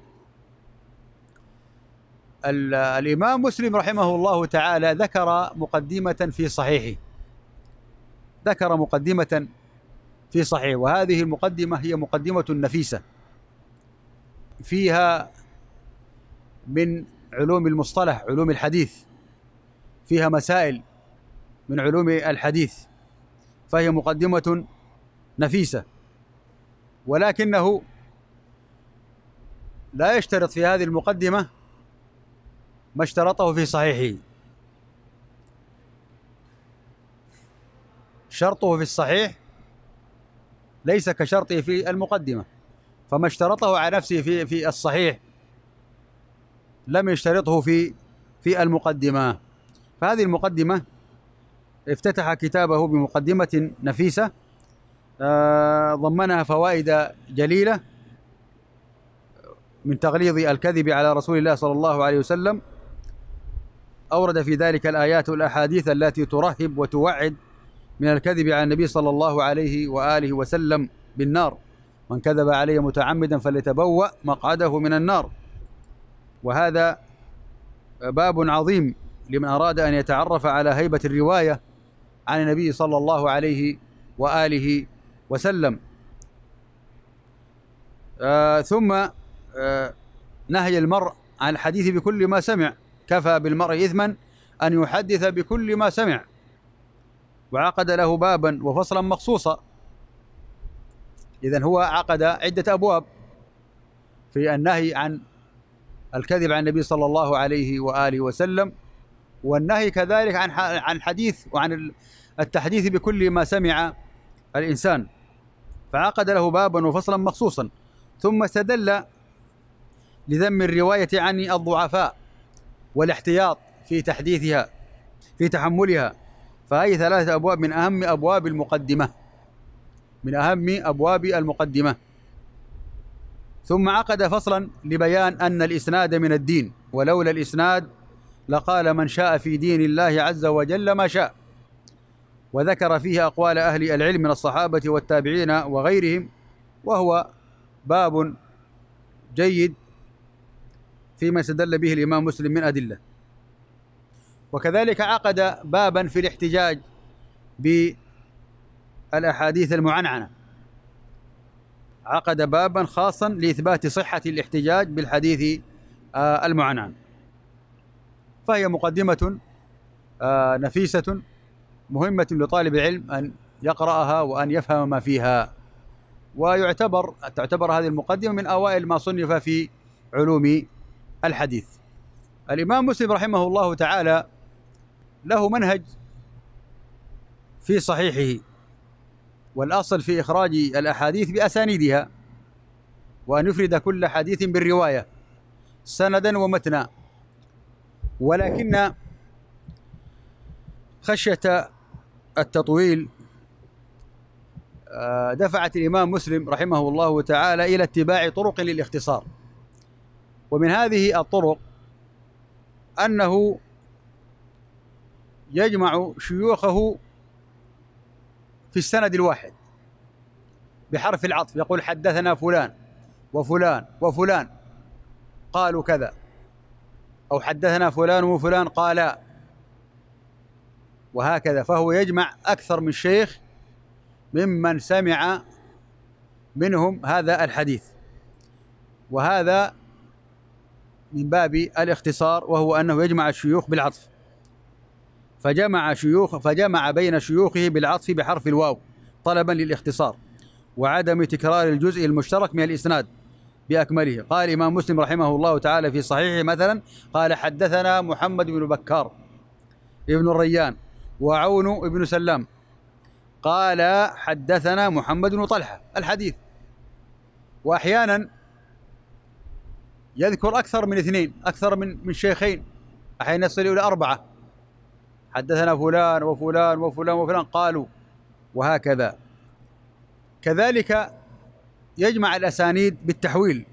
الإمام مسلم رحمه الله تعالى ذكر مقدمة في صحيحه ذكر مقدمة في صحيحه وهذه المقدمة هي مقدمة نفيسة فيها من علوم المصطلح علوم الحديث فيها مسائل من علوم الحديث فهي مقدمة نفيسة ولكنه لا يشترط في هذه المقدمة ما اشترطه في صحيحه شرطه في الصحيح ليس كشرطه في المقدمة فما اشترطه على نفسه في في الصحيح لم يشترطه في في المقدمه فهذه المقدمة افتتح كتابه بمقدمة نفيسة آه، ضمنها فوائد جليلة من تغليظ الكذب على رسول الله صلى الله عليه وسلم أورد في ذلك الآيات والأحاديث التي ترهب وتوعد من الكذب على النبي صلى الله عليه وآله وسلم بالنار من كذب علي متعمدا فليتبوأ مقعده من النار وهذا باب عظيم لمن أراد أن يتعرف على هيبة الرواية عن النبي صلى الله عليه وآله وسلم آه ثم آه نهي المرء عن الحديث بكل ما سمع كفى بالمرء إثما أن يحدث بكل ما سمع وعقد له بابا وفصلا مخصوصا إذا هو عقد عدة أبواب في النهي عن الكذب عن النبي صلى الله عليه وآله وسلم والنهي كذلك عن عن الحديث وعن التحديث بكل ما سمع الإنسان فعقد له بابا وفصلا مخصوصا ثم استدل لذم الرواية عن الضعفاء والاحتياط في تحديثها في تحملها فهذه ثلاثة أبواب من أهم أبواب المقدمة من أهم أبواب المقدمة ثم عقد فصلا لبيان أن الإسناد من الدين ولولا الإسناد لقال من شاء في دين الله عز وجل ما شاء وذكر فيه أقوال أهل العلم من الصحابة والتابعين وغيرهم وهو باب جيد فيما استدل به الإمام مسلم من أدلة وكذلك عقد بابا في الاحتجاج بالأحاديث المعنعنة عقد بابا خاصا لإثبات صحة الاحتجاج بالحديث المعنعن فهي مقدمة آه، نفيسة مهمة لطالب العلم أن يقرأها وأن يفهم ما فيها ويعتبر تعتبر هذه المقدمة من أوائل ما صنف في علوم الحديث الإمام مسلم رحمه الله تعالى له منهج في صحيحه والأصل في إخراج الأحاديث بأسانيدها وأن يفرد كل حديث بالرواية سندا ومتنا ولكن خشية التطويل آه، دفعت الإمام مسلم رحمه الله تعالى إلى اتباع طرق للاختصار ومن هذه الطرق أنه يجمع شيوخه في السند الواحد بحرف العطف يقول حدثنا فلان وفلان وفلان قالوا كذا أو حدثنا فلان وفلان قال وهكذا فهو يجمع أكثر من شيخ ممن سمع منهم هذا الحديث وهذا من باب الاختصار وهو أنه يجمع الشيوخ بالعطف فجمع شيوخ فجمع بين شيوخه بالعطف بحرف الواو طلبا للاختصار وعدم تكرار الجزء المشترك من الإسناد بأكمله قال الإمام مسلم رحمه الله تعالى في صحيحه مثلا قال حدثنا محمد بن بكار ابن الريان وعون ابن سلام قال حدثنا محمد بن طلحة الحديث وأحيانا يذكر أكثر من اثنين أكثر من من شيخين أحيانا يصل إلى أربعة حدثنا فلان وفلان وفلان وفلان قالوا وهكذا كذلك يجمع الأسانيد بالتحويل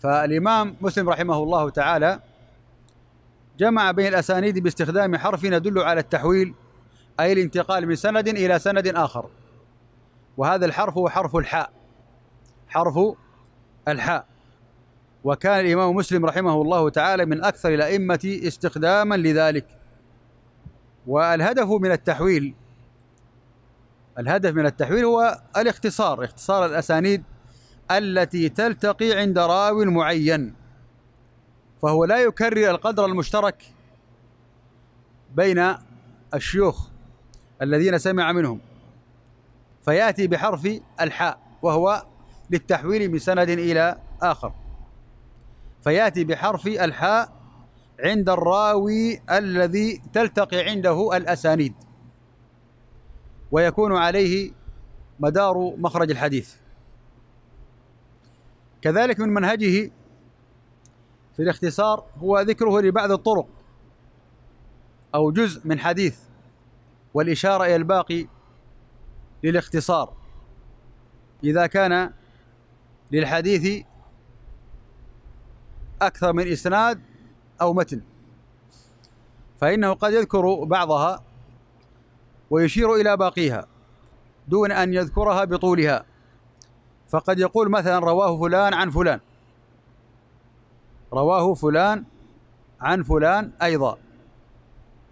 فالإمام مسلم رحمه الله تعالى جمع بين الأسانيد باستخدام حرف يدل على التحويل أي الانتقال من سند إلى سند آخر وهذا الحرف هو حرف الحاء حرف الحاء وكان الإمام مسلم رحمه الله تعالى من أكثر الأئمة استخداما لذلك والهدف من التحويل الهدف من التحويل هو الاختصار اختصار الأسانيد التي تلتقي عند راوي معين فهو لا يكرر القدر المشترك بين الشيوخ الذين سمع منهم فيأتي بحرف الحاء وهو للتحويل من سند إلى آخر فيأتي بحرف الحاء عند الراوي الذي تلتقي عنده الأسانيد ويكون عليه مدار مخرج الحديث كذلك من منهجه في الاختصار هو ذكره لبعض الطرق أو جزء من حديث والإشارة إلى الباقي للاختصار إذا كان للحديث أكثر من إسناد أو متن فإنه قد يذكر بعضها ويشير إلى باقيها دون أن يذكرها بطولها فقد يقول مثلا رواه فلان عن فلان رواه فلان عن فلان أيضا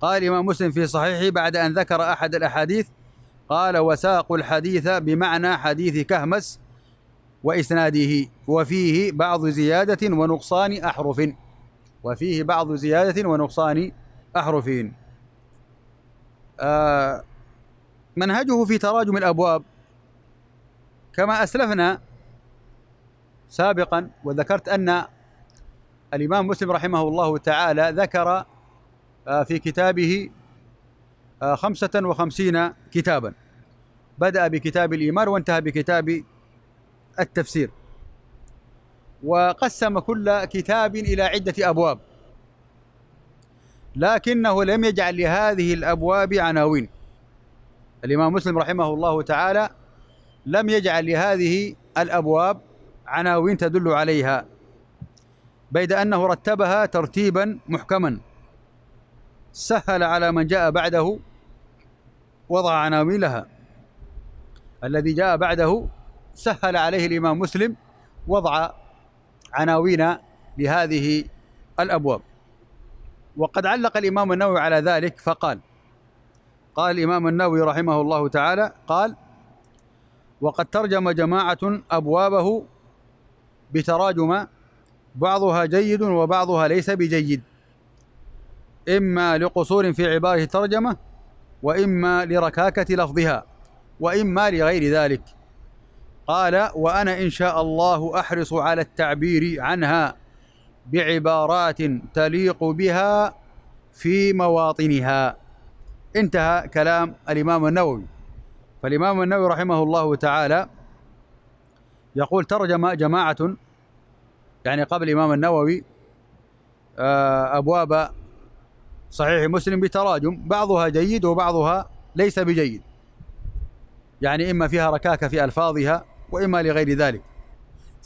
قال الإمام مسلم في صحيحه بعد أن ذكر أحد الأحاديث قال وساق الحديث بمعنى حديث كهمس وإسناده وفيه بعض زيادة ونقصان أحرف وفيه بعض زيادة ونقصان أحرف آه، منهجه في تراجم الابواب كما اسلفنا سابقا وذكرت ان الامام مسلم رحمه الله تعالى ذكر آه، في كتابه آه، خمسة وخمسين كتابا بدأ بكتاب الإيمان وانتهى بكتاب التفسير وقسم كل كتاب إلى عدة أبواب لكنه لم يجعل لهذه الأبواب عناوين الإمام مسلم رحمه الله تعالى لم يجعل لهذه الأبواب عناوين تدل عليها بيد أنه رتبها ترتيبا محكما سهل على من جاء بعده وضع عناوين لها الذي جاء بعده سهل عليه الإمام مسلم وضع عناوين لهذه الأبواب وقد علق الإمام النووي على ذلك فقال قال الإمام النووي رحمه الله تعالى قال وقد ترجم جماعة أبوابه بتراجم بعضها جيد وبعضها ليس بجيد إما لقصور في عباره ترجمة وإما لركاكة لفظها وإما لغير ذلك قال وأنا إن شاء الله أحرص على التعبير عنها بعبارات تليق بها في مواطنها انتهى كلام الإمام النووي فالإمام النووي رحمه الله تعالى يقول ترجم جماعة يعني قبل الإمام النووي آه، أبواب صحيح مسلم بتراجم بعضها جيد وبعضها ليس بجيد يعني إما فيها ركاكة في ألفاظها وإما لغير ذلك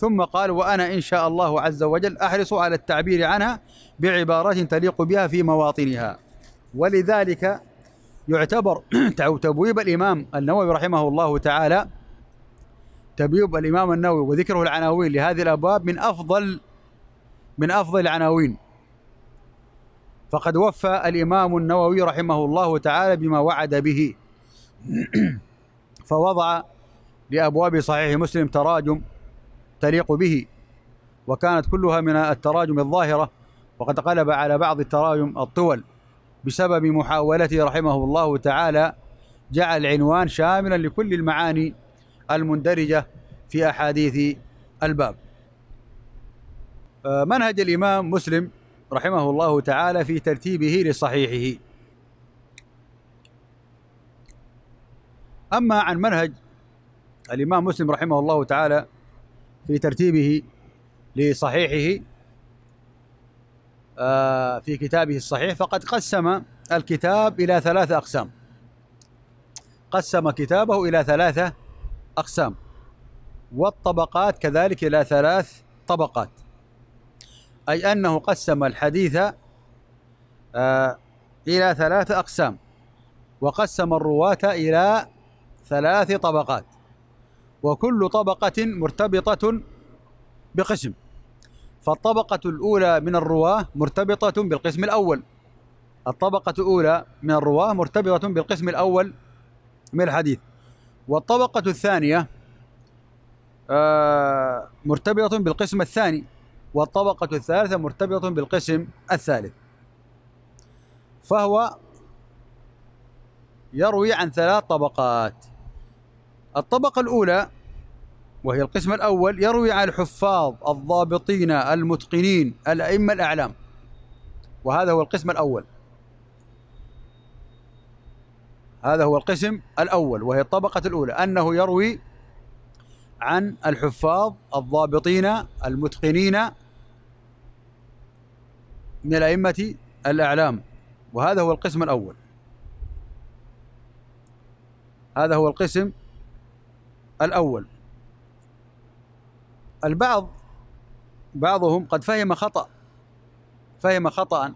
ثم قال وأنا إن شاء الله عز وجل أحرص على التعبير عنها بعبارات تليق بها في مواطنها ولذلك يعتبر تبويب الإمام النووي رحمه الله تعالى تبويب الإمام النووي وذكره العناوين لهذه الأبواب من أفضل من أفضل العناوين فقد وفى الإمام النووي رحمه الله تعالى بما وعد به فوضع لأبواب صحيح مسلم تراجم تليق به وكانت كلها من التراجم الظاهرة وقد قلب على بعض التراجم الطول بسبب محاولته رحمه الله تعالى جعل العنوان شاملا لكل المعاني المندرجة في أحاديث الباب آه، منهج الإمام مسلم رحمه الله تعالى في ترتيبه لصحيحه أما عن منهج الإمام مسلم رحمه الله تعالى في ترتيبه لصحيحه آه، في كتابه الصحيح فقد قسم الكتاب إلى ثلاثة أقسام قسم كتابه إلى ثلاثة أقسام والطبقات كذلك إلى ثلاث طبقات أي أنه قسم الحديث آه، إلى ثلاثة أقسام وقسم الرواة إلى ثلاث طبقات وكل طبقة مرتبطة بقسم فالطبقة الأولى من الرواة مرتبطة بالقسم الأول الطبقة الأولى من الرواة مرتبطة بالقسم الأول من الحديث والطبقة الثانية آه، مرتبطة بالقسم الثاني والطبقة الثالثة مرتبطة بالقسم الثالث فهو يروي عن ثلاث طبقات الطبقة الأولى وهي القسم الأول يروي عن الحفاظ الضابطين المتقنين الأئمة الأعلام وهذا هو القسم الأول هذا هو القسم الأول وهي الطبقة الأولى أنه يروي عن الحفاظ الضابطين المتقنين من الأئمة الأعلام وهذا هو القسم الأول هذا هو القسم الأول البعض بعضهم قد فهم خطأ فهم خطأ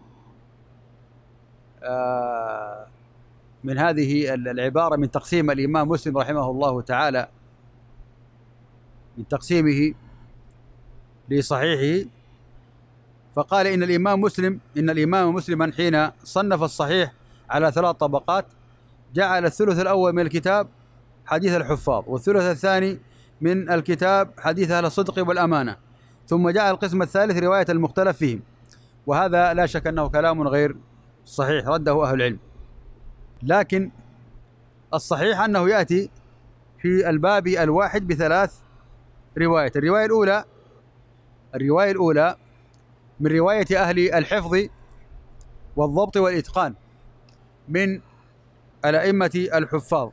آه، من هذه العبارة من تقسيم الإمام مسلم رحمه الله تعالى من تقسيمه لصحيحه فقال إن الإمام مسلم إن الإمام مسلما حين صنف الصحيح على ثلاث طبقات جعل الثلث الأول من الكتاب حديث الحفاظ والثلث الثاني من الكتاب حديث أهل الصدق والأمانة ثم جاء القسم الثالث رواية المختلف فيهم وهذا لا شك أنه كلام غير صحيح رده أهل العلم لكن الصحيح أنه يأتي في الباب الواحد بثلاث روايات الرواية الأولى الرواية الأولى من رواية أهل الحفظ والضبط والإتقان من الأئمة الحفاظ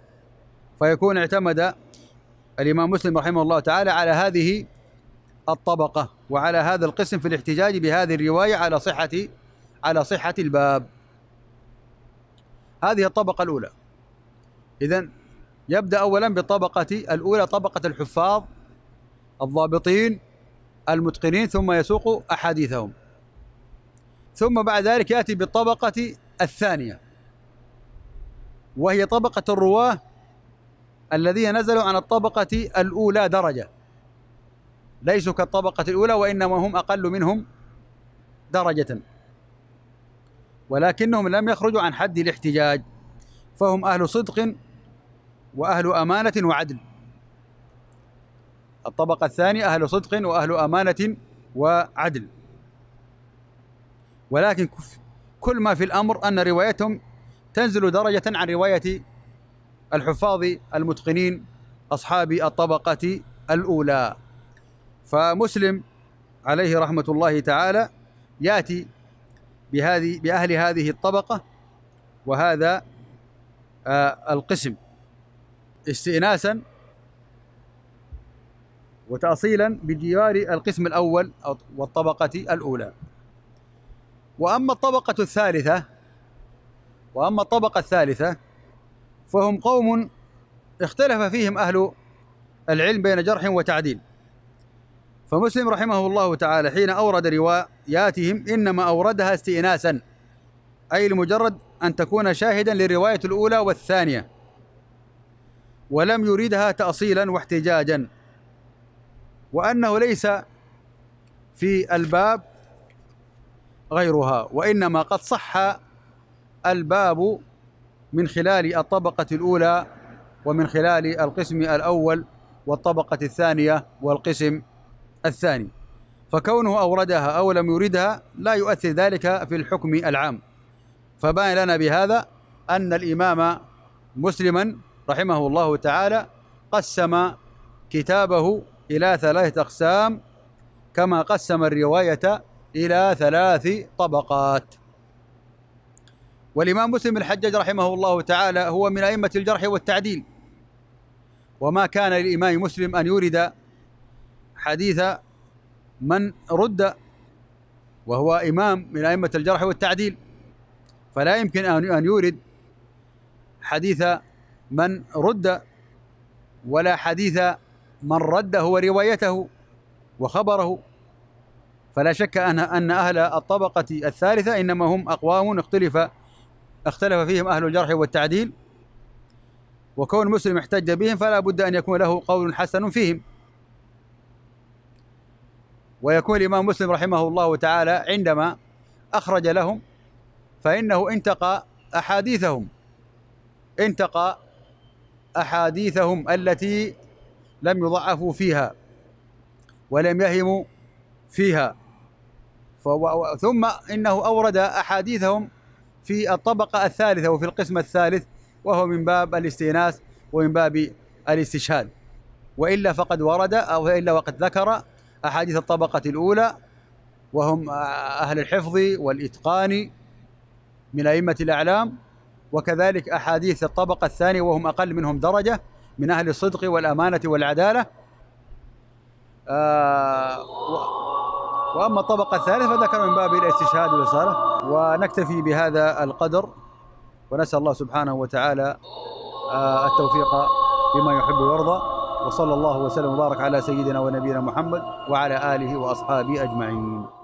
فيكون اعتمد الإمام مسلم رحمه الله تعالى على هذه الطبقة وعلى هذا القسم في الاحتجاج بهذه الرواية على صحة على صحة الباب هذه الطبقة الأولى إذا يبدأ أولا بالطبقة الأولى طبقة الحفاظ الضابطين المتقنين ثم يسوق أحاديثهم ثم بعد ذلك يأتي بالطبقة الثانية وهي طبقة الرواة الذين نزلوا عن الطبقة الأولى درجة ليسوا كالطبقة الأولى وإنما هم أقل منهم درجة ولكنهم لم يخرجوا عن حد الاحتجاج فهم أهل صدق وأهل أمانة وعدل الطبقة الثانية أهل صدق وأهل أمانة وعدل ولكن كل ما في الأمر أن روايتهم تنزل درجة عن رواية الحفاظ المتقنين أصحاب الطبقة الأولى فمسلم عليه رحمة الله تعالى يأتي بهذه بأهل هذه الطبقة وهذا آه، القسم استئناسا وتأصيلا بجوار القسم الأول والطبقة الأولى وأما الطبقة الثالثة وأما الطبقة الثالثة فهم قوم اختلف فيهم أهل العلم بين جرح وتعديل فمسلم رحمه الله تعالى حين أورد رواياتهم إنما أوردها استئناسا أي لمجرد أن تكون شاهدا للرواية الأولى والثانية ولم يريدها تأصيلا واحتجاجا وأنه ليس في الباب غيرها وإنما قد صح الباب من خلال الطبقة الأولى ومن خلال القسم الأول والطبقة الثانية والقسم الثاني فكونه أوردها أو لم يردها لا يؤثر ذلك في الحكم العام فبان لنا بهذا أن الإمام مسلما رحمه الله تعالى قسم كتابه إلى ثلاثة أقسام كما قسم الرواية إلى ثلاث طبقات والإمام مسلم الحجاج رحمه الله تعالى هو من أئمة الجرح والتعديل وما كان للإمام مسلم أن يورد حديث من رد وهو إمام من أئمة الجرح والتعديل فلا يمكن أن يورد حديث من رد ولا حديث من رده وروايته وخبره فلا شك أن أن أهل الطبقة الثالثة إنما هم أقوام اختلف اختلف فيهم أهل الجرح والتعديل وكون مسلم احتج بهم فلا بد أن يكون له قول حسن فيهم ويكون الإمام مسلم رحمه الله تعالى عندما أخرج لهم فإنه انتقى أحاديثهم انتقى أحاديثهم التي لم يضعفوا فيها ولم يهموا فيها ثم إنه أورد أحاديثهم في الطبقة الثالثة وفي القسم الثالث وهو من باب الاستئناس ومن باب الاستشهاد وإلا فقد ورد أو إلا وقد ذكر أحاديث الطبقة الأولى وهم أهل الحفظ والإتقان من أئمة الأعلام وكذلك أحاديث الطبقة الثانية وهم أقل منهم درجة من أهل الصدق والأمانة والعدالة آه واما الطبقه الثالثه فذكر من باب الاستشهاد والاصاله ونكتفي بهذا القدر ونسال الله سبحانه وتعالى آه، التوفيق بما يحب ويرضى وصلى الله وسلم وبارك على سيدنا ونبينا محمد وعلى اله واصحابه اجمعين